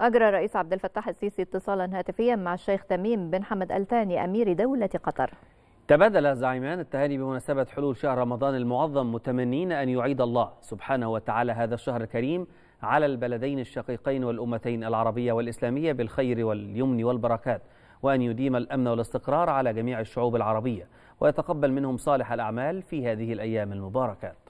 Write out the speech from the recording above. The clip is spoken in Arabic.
أجرى الرئيس عبد الفتاح السيسي اتصالا هاتفيا مع الشيخ تميم بن حمد الثاني أمير دولة قطر تبادل زعيمان التهاني بمناسبة حلول شهر رمضان المعظم متمنين أن يعيد الله سبحانه وتعالى هذا الشهر الكريم على البلدين الشقيقين والأمتين العربية والإسلامية بالخير واليمن والبركات وأن يديم الأمن والاستقرار على جميع الشعوب العربية ويتقبل منهم صالح الأعمال في هذه الأيام المباركات